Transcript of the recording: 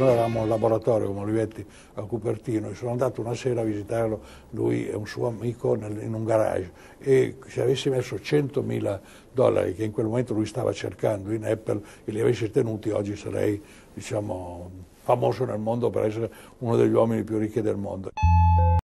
Noi eravamo un laboratorio con Olivetti a Cupertino e sono andato una sera a visitarlo, lui e un suo amico, nel, in un garage e se avessi messo 100.000 dollari che in quel momento lui stava cercando in Apple e li avessi tenuti oggi sarei diciamo, famoso nel mondo per essere uno degli uomini più ricchi del mondo.